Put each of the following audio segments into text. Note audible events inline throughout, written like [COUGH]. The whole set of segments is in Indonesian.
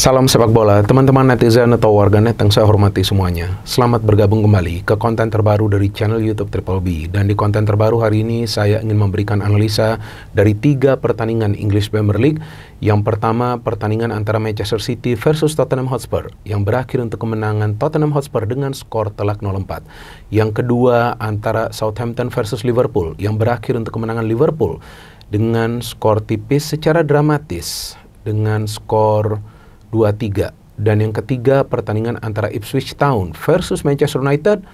Salam sepak bola, teman-teman netizen atau warga net yang saya hormati semuanya. Selamat bergabung kembali ke konten terbaru dari channel YouTube Triple B. Dan di konten terbaru hari ini saya ingin memberikan analisa dari tiga pertandingan English Premier League. Yang pertama pertandingan antara Manchester City versus Tottenham Hotspur yang berakhir untuk kemenangan Tottenham Hotspur dengan skor telak 0-4. Yang kedua antara Southampton versus Liverpool yang berakhir untuk kemenangan Liverpool dengan skor tipis secara dramatis dengan skor 2-3. Dan yang ketiga pertandingan antara Ipswich Town versus Manchester United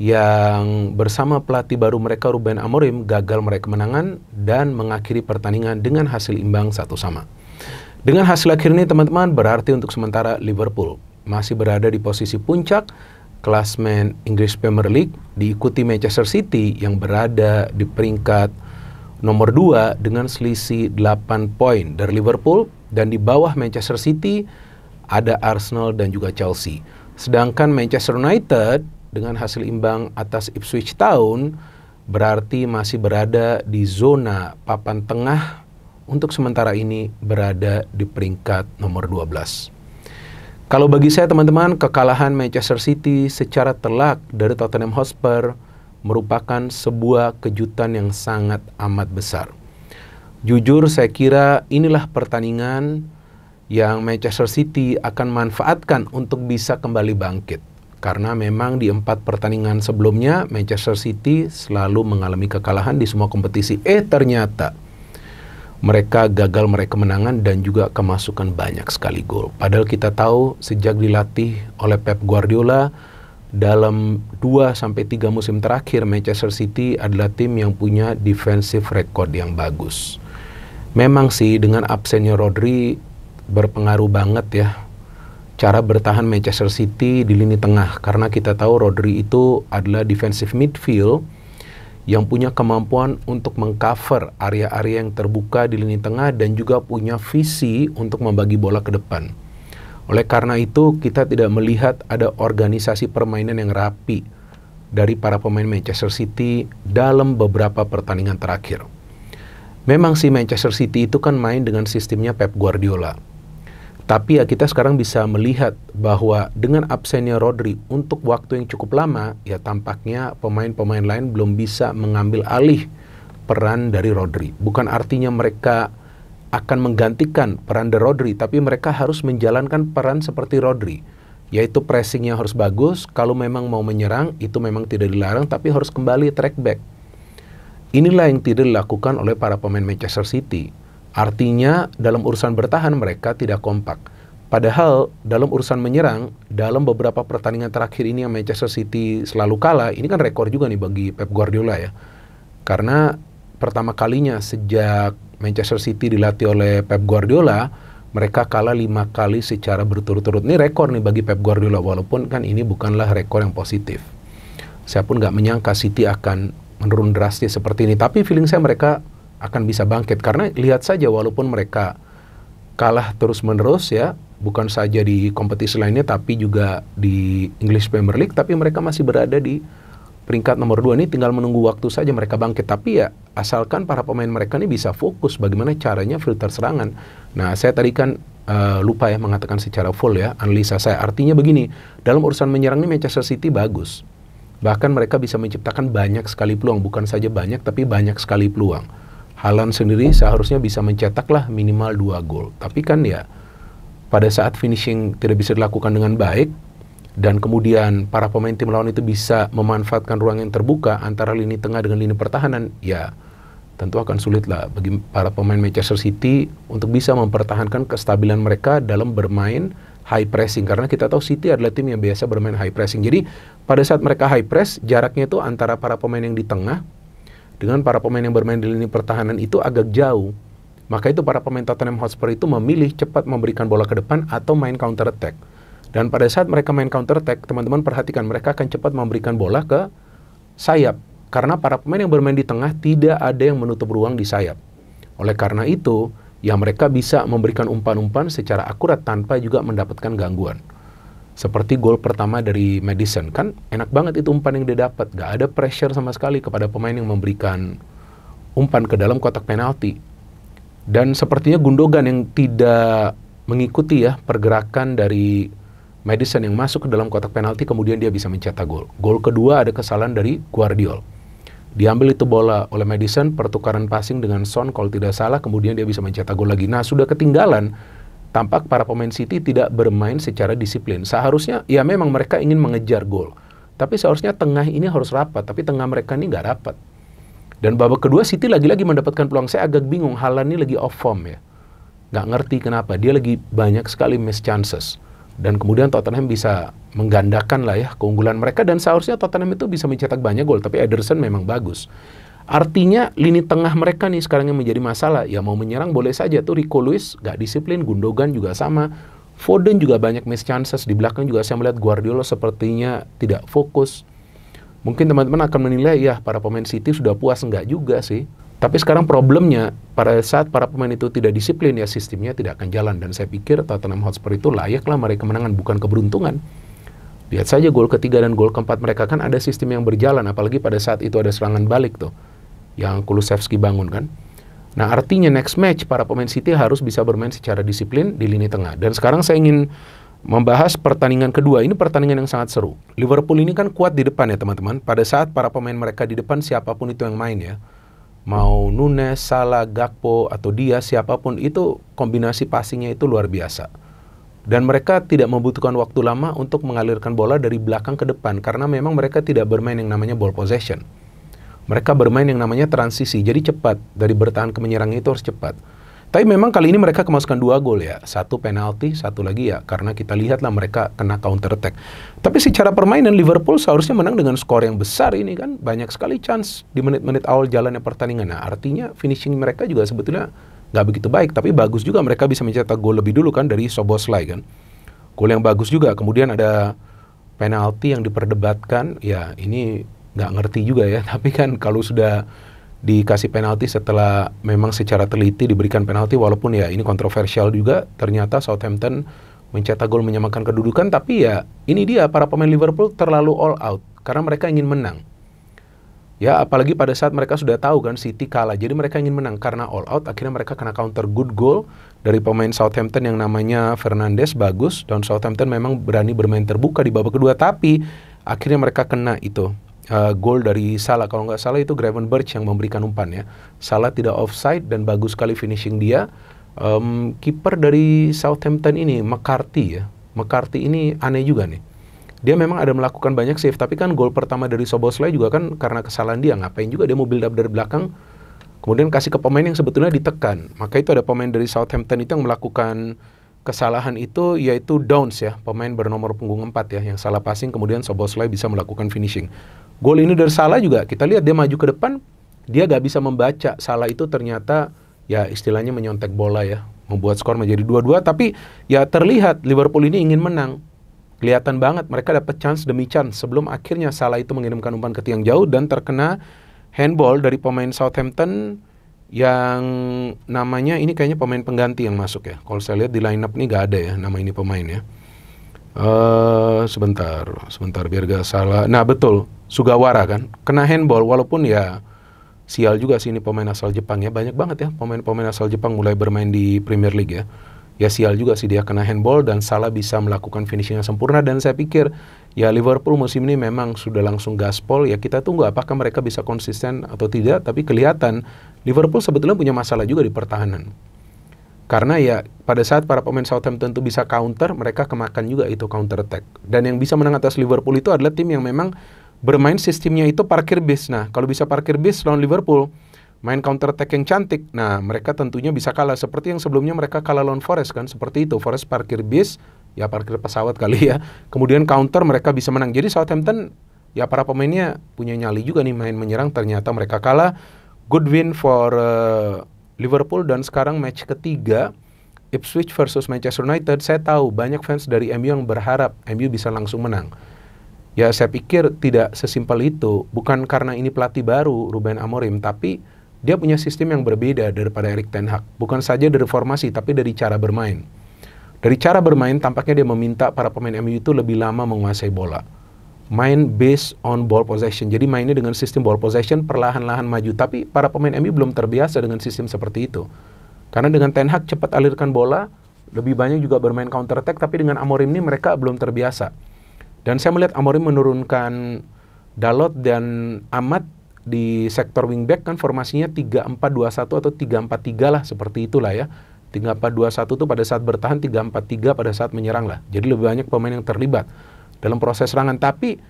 yang bersama pelatih baru mereka Ruben Amorim gagal mereka kemenangan dan mengakhiri pertandingan dengan hasil imbang satu sama. Dengan hasil akhir ini teman-teman berarti untuk sementara Liverpool masih berada di posisi puncak klasmen English Premier League diikuti Manchester City yang berada di peringkat nomor 2 dengan selisih 8 poin dari Liverpool dan di bawah Manchester City ada Arsenal dan juga Chelsea. Sedangkan Manchester United dengan hasil imbang atas Ipswich Town berarti masih berada di zona papan tengah untuk sementara ini berada di peringkat nomor 12. Kalau bagi saya teman-teman, kekalahan Manchester City secara telak dari Tottenham Hotspur merupakan sebuah kejutan yang sangat amat besar. Jujur saya kira inilah pertandingan yang Manchester City akan manfaatkan untuk bisa kembali bangkit. Karena memang di empat pertandingan sebelumnya Manchester City selalu mengalami kekalahan di semua kompetisi. Eh ternyata mereka gagal mereka kemenangan dan juga kemasukan banyak sekali gol. Padahal kita tahu sejak dilatih oleh Pep Guardiola dalam 2 sampai 3 musim terakhir Manchester City adalah tim yang punya defensive record yang bagus. Memang sih dengan absennya Rodri berpengaruh banget ya cara bertahan Manchester City di lini tengah karena kita tahu Rodri itu adalah defensive midfield yang punya kemampuan untuk mengcover area-area yang terbuka di lini tengah dan juga punya visi untuk membagi bola ke depan. Oleh karena itu, kita tidak melihat ada organisasi permainan yang rapi dari para pemain Manchester City dalam beberapa pertandingan terakhir. Memang si Manchester City itu kan main dengan sistemnya Pep Guardiola. Tapi ya kita sekarang bisa melihat bahwa dengan absennya Rodri untuk waktu yang cukup lama, ya tampaknya pemain-pemain lain belum bisa mengambil alih peran dari Rodri. Bukan artinya mereka akan menggantikan peran dari Rodri, tapi mereka harus menjalankan peran seperti Rodri, yaitu pressingnya harus bagus, kalau memang mau menyerang itu memang tidak dilarang, tapi harus kembali track back Inilah yang tidak dilakukan oleh para pemain Manchester City. Artinya dalam urusan bertahan mereka tidak kompak. Padahal dalam urusan menyerang, dalam beberapa pertandingan terakhir ini yang Manchester City selalu kalah, ini kan rekor juga nih bagi Pep Guardiola ya. Karena pertama kalinya sejak Manchester City dilatih oleh Pep Guardiola, mereka kalah lima kali secara berturut-turut. Ini rekor nih bagi Pep Guardiola, walaupun kan ini bukanlah rekor yang positif. Saya pun nggak menyangka City akan menurun drastis seperti ini. Tapi feeling saya mereka akan bisa bangkit karena lihat saja walaupun mereka kalah terus-menerus ya, bukan saja di kompetisi lainnya tapi juga di English Premier League tapi mereka masih berada di peringkat nomor dua ini tinggal menunggu waktu saja mereka bangkit tapi ya asalkan para pemain mereka ini bisa fokus bagaimana caranya filter serangan. Nah, saya tadi kan uh, lupa ya mengatakan secara full ya analisa saya. Artinya begini, dalam urusan menyerang ini Manchester City bagus. Bahkan mereka bisa menciptakan banyak sekali peluang, bukan saja banyak tapi banyak sekali peluang. Halan sendiri seharusnya bisa mencetaklah minimal dua gol. Tapi kan ya pada saat finishing tidak bisa dilakukan dengan baik dan kemudian para pemain tim lawan itu bisa memanfaatkan ruang yang terbuka antara lini tengah dengan lini pertahanan, ya tentu akan sulit lah bagi para pemain Manchester City untuk bisa mempertahankan kestabilan mereka dalam bermain high pressing karena kita tahu City adalah tim yang biasa bermain high pressing. Jadi pada saat mereka high press jaraknya itu antara para pemain yang di tengah dengan para pemain yang bermain di lini pertahanan itu agak jauh. Maka itu para pemain Tottenham Hotspur itu memilih cepat memberikan bola ke depan atau main counter attack. Dan pada saat mereka main counter attack, teman-teman perhatikan mereka akan cepat memberikan bola ke sayap karena para pemain yang bermain di tengah tidak ada yang menutup ruang di sayap. Oleh karena itu, yang mereka bisa memberikan umpan-umpan secara akurat tanpa juga mendapatkan gangguan. Seperti gol pertama dari Madison, kan enak banget itu umpan yang dia dapat. Gak ada pressure sama sekali kepada pemain yang memberikan umpan ke dalam kotak penalti. Dan sepertinya Gundogan yang tidak mengikuti ya pergerakan dari Madison yang masuk ke dalam kotak penalti kemudian dia bisa mencetak gol. Gol kedua ada kesalahan dari Guardiola. Diambil itu bola oleh Madison, pertukaran passing dengan Son kalau tidak salah, kemudian dia bisa mencetak gol lagi. Nah, sudah ketinggalan. Tampak para pemain City tidak bermain secara disiplin. Seharusnya, ya memang mereka ingin mengejar gol. Tapi seharusnya tengah ini harus rapat, tapi tengah mereka ini nggak rapat. Dan babak kedua City lagi-lagi mendapatkan peluang. Saya agak bingung, Halan ini lagi off form ya. Nggak ngerti kenapa, dia lagi banyak sekali miss chances dan kemudian Tottenham bisa menggandakan lah ya keunggulan mereka dan seharusnya Tottenham itu bisa mencetak banyak gol tapi Ederson memang bagus. Artinya lini tengah mereka nih sekarang yang menjadi masalah. Ya mau menyerang boleh saja tuh Rico Lewis gak disiplin, Gundogan juga sama. Foden juga banyak miss chances di belakang juga saya melihat Guardiola sepertinya tidak fokus. Mungkin teman-teman akan menilai ya para pemain City sudah puas enggak juga sih. Tapi sekarang problemnya pada saat para pemain itu tidak disiplin ya sistemnya tidak akan jalan dan saya pikir Tottenham Hotspur itu layaklah mereka kemenangan bukan keberuntungan. Lihat saja gol ketiga dan gol keempat mereka kan ada sistem yang berjalan apalagi pada saat itu ada serangan balik tuh yang Kulusevski bangun kan. Nah artinya next match para pemain City harus bisa bermain secara disiplin di lini tengah. Dan sekarang saya ingin membahas pertandingan kedua. Ini pertandingan yang sangat seru. Liverpool ini kan kuat di depan ya teman-teman. Pada saat para pemain mereka di depan siapapun itu yang main ya mau Nunes, Salah, Gakpo atau dia siapapun itu kombinasi passingnya itu luar biasa. Dan mereka tidak membutuhkan waktu lama untuk mengalirkan bola dari belakang ke depan karena memang mereka tidak bermain yang namanya ball possession. Mereka bermain yang namanya transisi, jadi cepat. Dari bertahan ke menyerang itu harus cepat. Tapi memang kali ini mereka kemasukan dua gol ya. Satu penalti, satu lagi ya karena kita lihatlah mereka kena counter attack. Tapi secara permainan Liverpool seharusnya menang dengan skor yang besar ini kan. Banyak sekali chance di menit-menit awal jalannya pertandingan. Nah, artinya finishing mereka juga sebetulnya nggak begitu baik. Tapi bagus juga mereka bisa mencetak gol lebih dulu kan dari Soboslai kan. Gol yang bagus juga. Kemudian ada penalti yang diperdebatkan. Ya ini nggak ngerti juga ya. [LAUGHS] Tapi kan kalau sudah dikasih penalti setelah memang secara teliti diberikan penalti walaupun ya ini kontroversial juga ternyata Southampton mencetak gol menyamakan kedudukan tapi ya ini dia para pemain Liverpool terlalu all out karena mereka ingin menang. Ya, apalagi pada saat mereka sudah tahu kan City kalah. Jadi mereka ingin menang karena all out. Akhirnya mereka kena counter good goal dari pemain Southampton yang namanya Fernandes bagus dan Southampton memang berani bermain terbuka di babak kedua tapi akhirnya mereka kena itu uh, eh, gol dari Salah. Kalau nggak salah itu Graven Birch yang memberikan umpan ya. Salah tidak offside dan bagus sekali finishing dia. Um, kiper dari Southampton ini McCarthy ya. McCarthy ini aneh juga nih. Dia memang ada melakukan banyak save, tapi kan gol pertama dari Soboslay juga kan karena kesalahan dia. Ngapain juga dia mau build up dari belakang, kemudian kasih ke pemain yang sebetulnya ditekan. Maka itu ada pemain dari Southampton itu yang melakukan kesalahan itu yaitu Downs ya, pemain bernomor punggung 4 ya, yang salah passing kemudian Soboslay bisa melakukan finishing. Gol ini dari Salah juga kita lihat dia maju ke depan, dia gak bisa membaca. Salah itu ternyata ya istilahnya menyontek bola ya, membuat skor menjadi dua-dua. tapi ya terlihat Liverpool ini ingin menang. Kelihatan banget mereka dapat chance demi chance sebelum akhirnya Salah itu mengirimkan umpan ke tiang jauh dan terkena handball dari pemain Southampton yang namanya ini kayaknya pemain pengganti yang masuk ya. Kalau saya lihat di line ini gak ada ya nama ini pemain ya. Uh, sebentar, sebentar biar gak salah. Nah betul, Sugawara kan kena handball walaupun ya sial juga sih ini pemain asal Jepang ya banyak banget ya pemain-pemain asal Jepang mulai bermain di Premier League ya. Ya sial juga sih dia kena handball dan salah bisa melakukan finishing yang sempurna dan saya pikir ya Liverpool musim ini memang sudah langsung gaspol ya kita tunggu apakah mereka bisa konsisten atau tidak tapi kelihatan Liverpool sebetulnya punya masalah juga di pertahanan. Karena ya pada saat para pemain Southampton itu bisa counter, mereka kemakan juga itu counter attack. Dan yang bisa menang atas Liverpool itu adalah tim yang memang bermain sistemnya itu parkir bis. Nah, kalau bisa parkir bis lawan Liverpool, main counter attack yang cantik. Nah, mereka tentunya bisa kalah seperti yang sebelumnya mereka kalah lawan Forest kan, seperti itu. Forest parkir bis, ya parkir pesawat kali ya. Kemudian counter mereka bisa menang. Jadi Southampton ya para pemainnya punya nyali juga nih main menyerang ternyata mereka kalah. Good win for uh, Liverpool dan sekarang match ketiga Ipswich versus Manchester United, saya tahu banyak fans dari MU yang berharap MU bisa langsung menang. Ya saya pikir tidak sesimpel itu, bukan karena ini pelatih baru Ruben Amorim, tapi dia punya sistem yang berbeda daripada Erik Ten Hag. Bukan saja dari formasi, tapi dari cara bermain. Dari cara bermain, tampaknya dia meminta para pemain MU itu lebih lama menguasai bola main based on ball possession. Jadi mainnya dengan sistem ball possession perlahan-lahan maju. Tapi para pemain MU belum terbiasa dengan sistem seperti itu. Karena dengan Ten Hag cepat alirkan bola, lebih banyak juga bermain counter attack tapi dengan Amorim ini mereka belum terbiasa. Dan saya melihat Amorim menurunkan Dalot dan Amat di sektor wingback kan formasinya 3-4-2-1 atau 3-4-3 lah seperti itulah ya. 3-4-2-1 itu pada saat bertahan, 3-4-3 pada saat menyerang lah. Jadi lebih banyak pemain yang terlibat dalam proses serangan. Tapi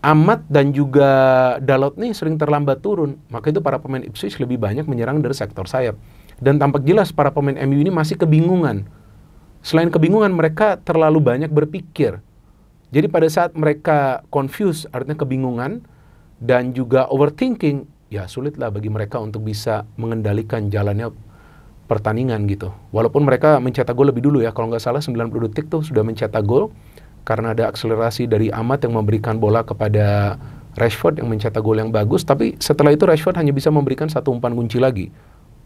Amat dan juga Dalot nih sering terlambat turun. Maka itu para pemain Ipswich lebih banyak menyerang dari sektor sayap. Dan tampak jelas para pemain MU ini masih kebingungan. Selain kebingungan, mereka terlalu banyak berpikir. Jadi pada saat mereka confused, artinya kebingungan, dan juga overthinking, ya sulitlah bagi mereka untuk bisa mengendalikan jalannya pertandingan gitu. Walaupun mereka mencetak gol lebih dulu ya, kalau nggak salah 90 detik tuh sudah mencetak gol, karena ada akselerasi dari Amat yang memberikan bola kepada Rashford yang mencetak gol yang bagus tapi setelah itu Rashford hanya bisa memberikan satu umpan kunci lagi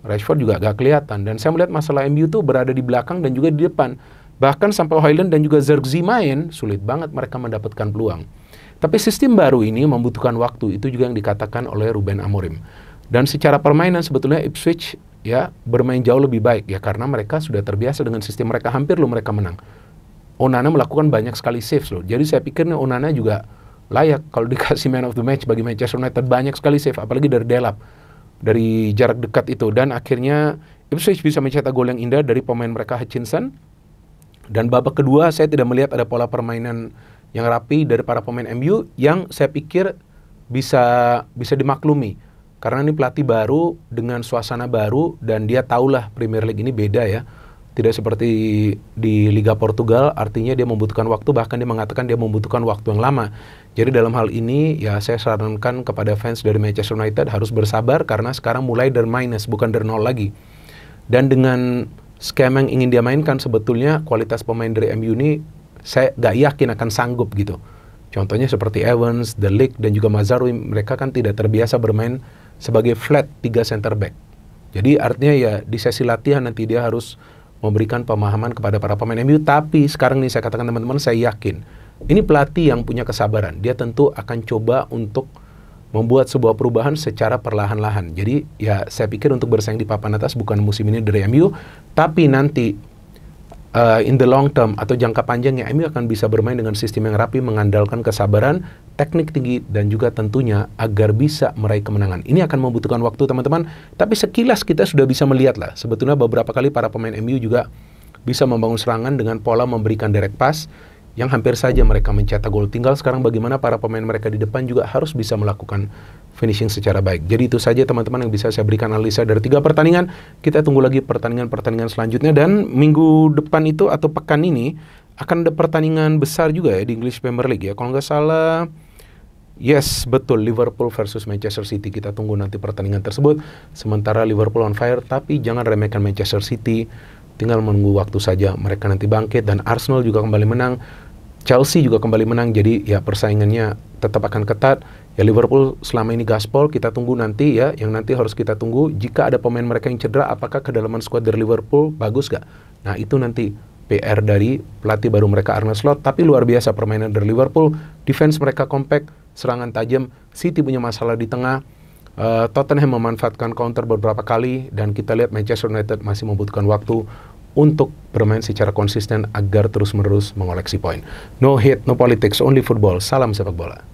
Rashford juga agak kelihatan dan saya melihat masalah MU itu berada di belakang dan juga di depan bahkan sampai Hoyland dan juga Zergzi main sulit banget mereka mendapatkan peluang tapi sistem baru ini membutuhkan waktu itu juga yang dikatakan oleh Ruben Amorim dan secara permainan sebetulnya Ipswich ya bermain jauh lebih baik ya karena mereka sudah terbiasa dengan sistem mereka hampir lo mereka menang Onana melakukan banyak sekali saves loh. Jadi saya pikir nih Onana juga layak kalau dikasih man of the match bagi Manchester United banyak sekali save apalagi dari Delap dari jarak dekat itu dan akhirnya Ipswich bisa mencetak gol yang indah dari pemain mereka Hutchinson dan babak kedua saya tidak melihat ada pola permainan yang rapi dari para pemain MU yang saya pikir bisa bisa dimaklumi karena ini pelatih baru dengan suasana baru dan dia tahulah Premier League ini beda ya tidak seperti di Liga Portugal, artinya dia membutuhkan waktu, bahkan dia mengatakan dia membutuhkan waktu yang lama. Jadi dalam hal ini, ya saya sarankan kepada fans dari Manchester United harus bersabar karena sekarang mulai dari minus, bukan dari nol lagi. Dan dengan skema yang ingin dia mainkan, sebetulnya kualitas pemain dari MU ini saya gak yakin akan sanggup gitu. Contohnya seperti Evans, The League, dan juga Mazarui, mereka kan tidak terbiasa bermain sebagai flat 3 center back. Jadi artinya ya di sesi latihan nanti dia harus memberikan pemahaman kepada para pemain MU. Tapi sekarang ini saya katakan teman-teman, saya yakin ini pelatih yang punya kesabaran. Dia tentu akan coba untuk membuat sebuah perubahan secara perlahan-lahan. Jadi ya saya pikir untuk bersaing di papan atas bukan musim ini dari MU, tapi nanti uh, in the long term atau jangka panjangnya MU akan bisa bermain dengan sistem yang rapi mengandalkan kesabaran, teknik tinggi dan juga tentunya agar bisa meraih kemenangan. Ini akan membutuhkan waktu teman-teman, tapi sekilas kita sudah bisa melihat lah sebetulnya beberapa kali para pemain MU juga bisa membangun serangan dengan pola memberikan direct pass yang hampir saja mereka mencetak gol. Tinggal sekarang bagaimana para pemain mereka di depan juga harus bisa melakukan finishing secara baik. Jadi itu saja teman-teman yang bisa saya berikan analisa dari tiga pertandingan. Kita tunggu lagi pertandingan-pertandingan selanjutnya dan minggu depan itu atau pekan ini akan ada pertandingan besar juga ya di English Premier League ya. Kalau nggak salah Yes, betul Liverpool versus Manchester City. Kita tunggu nanti pertandingan tersebut. Sementara Liverpool on fire, tapi jangan remehkan Manchester City. Tinggal menunggu waktu saja mereka nanti bangkit dan Arsenal juga kembali menang. Chelsea juga kembali menang jadi ya persaingannya tetap akan ketat ya Liverpool selama ini gaspol kita tunggu nanti ya yang nanti harus kita tunggu jika ada pemain mereka yang cedera apakah kedalaman skuad dari Liverpool bagus gak nah itu nanti PR dari pelatih baru mereka Arne Slot tapi luar biasa permainan dari Liverpool defense mereka kompak, serangan tajam City punya masalah di tengah uh, Tottenham memanfaatkan counter beberapa kali dan kita lihat Manchester United masih membutuhkan waktu untuk bermain secara konsisten agar terus-menerus mengoleksi poin. No hate, no politics, only football. Salam sepak bola.